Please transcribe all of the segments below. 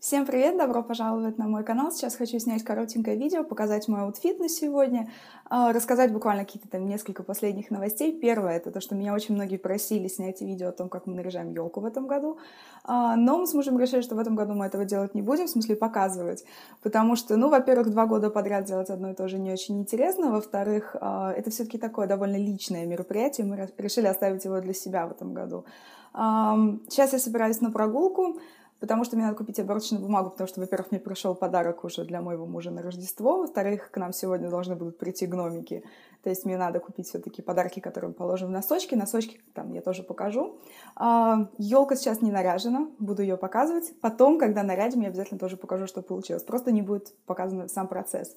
Всем привет, добро пожаловать на мой канал. Сейчас хочу снять коротенькое видео, показать мой аутфит на сегодня, а, рассказать буквально какие-то там несколько последних новостей. Первое, это то, что меня очень многие просили снять видео о том, как мы наряжаем елку в этом году. А, но мы с мужем решили, что в этом году мы этого делать не будем, в смысле показывать. Потому что, ну, во-первых, два года подряд делать одно и то же не очень интересно. Во-вторых, а, это все-таки такое довольно личное мероприятие, мы решили оставить его для себя в этом году. Сейчас я собираюсь на прогулку, потому что мне надо купить оборочную бумагу, потому что, во-первых, мне пришел подарок уже для моего мужа на Рождество, во-вторых, к нам сегодня должны будут прийти гномики, то есть мне надо купить все-таки подарки, которые мы положим в носочки, носочки там я тоже покажу. Елка а, сейчас не наряжена, буду ее показывать, потом, когда нарядим, я обязательно тоже покажу, что получилось, просто не будет показан сам процесс.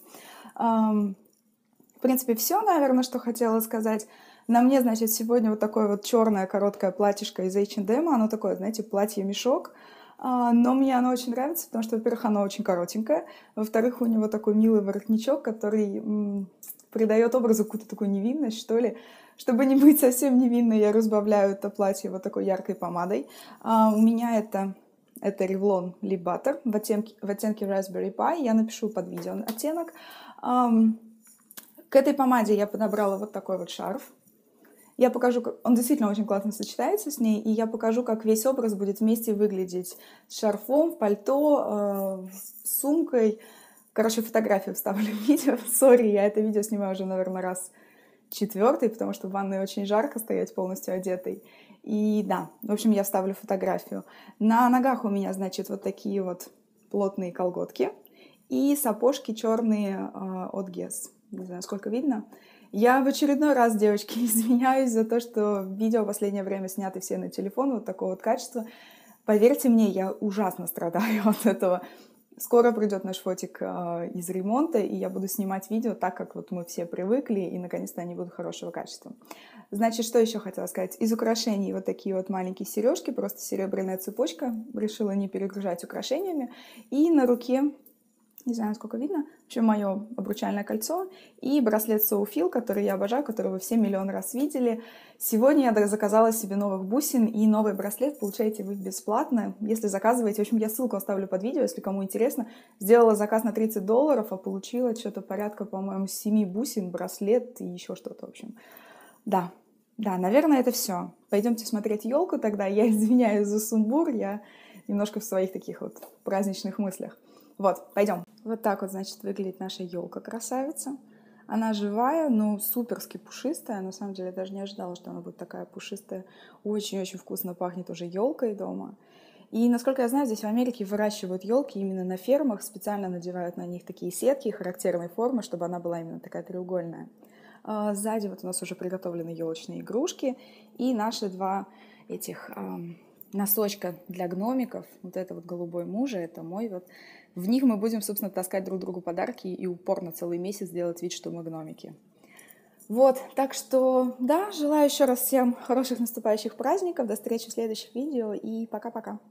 А, в принципе, все, наверное, что хотела сказать. На мне, значит, сегодня вот такое вот черное короткое платьишко из H&M, оно такое, знаете, платье-мешок, а, но мне оно очень нравится, потому что, во-первых, оно очень коротенькое, во-вторых, у него такой милый воротничок, который м- придает образу какую-то такую невинность, что ли. Чтобы не быть совсем невинной, я разбавляю это платье вот такой яркой помадой. А, у меня это это Revlon Lip Butter в оттенке, в оттенке Raspberry Pie. Я напишу под видео оттенок. Um, к этой помаде я подобрала вот такой вот шарф. Я покажу, как... Он действительно очень классно сочетается с ней, и я покажу, как весь образ будет вместе выглядеть. С шарфом, в пальто, э, с сумкой. Короче, фотографию вставлю в видео. Сори, я это видео снимаю уже, наверное, раз четвертый, потому что в ванной очень жарко стоять полностью одетой. И да, в общем, я вставлю фотографию. На ногах у меня, значит, вот такие вот плотные колготки и сапожки черные э, от Guess не знаю, сколько видно. Я в очередной раз, девочки, извиняюсь за то, что видео в последнее время сняты все на телефон вот такого вот качества. Поверьте мне, я ужасно страдаю от этого. Скоро придет наш фотик э, из ремонта, и я буду снимать видео так, как вот мы все привыкли, и наконец-то они будут хорошего качества. Значит, что еще хотела сказать? Из украшений вот такие вот маленькие сережки, просто серебряная цепочка. Решила не перегружать украшениями. И на руке не знаю, насколько видно, в мое обручальное кольцо и браслет Соуфил, который я обожаю, который вы все миллион раз видели. Сегодня я заказала себе новых бусин и новый браслет получаете вы бесплатно, если заказываете. В общем, я ссылку оставлю под видео, если кому интересно. Сделала заказ на 30 долларов, а получила что-то порядка, по-моему, 7 бусин, браслет и еще что-то, в общем. Да, да, наверное, это все. Пойдемте смотреть елку тогда. Я извиняюсь за сумбур, я немножко в своих таких вот праздничных мыслях. Вот, пойдем. Вот так вот, значит, выглядит наша елка красавица. Она живая, но суперски пушистая. На самом деле, я даже не ожидала, что она будет такая пушистая. Очень-очень вкусно пахнет уже елкой дома. И, насколько я знаю, здесь в Америке выращивают елки именно на фермах, специально надевают на них такие сетки характерной формы, чтобы она была именно такая треугольная. А, сзади вот у нас уже приготовлены елочные игрушки и наши два этих носочка для гномиков, вот это вот голубой мужа, это мой вот. В них мы будем, собственно, таскать друг другу подарки и упорно целый месяц делать вид, что мы гномики. Вот, так что, да, желаю еще раз всем хороших наступающих праздников, до встречи в следующих видео и пока-пока.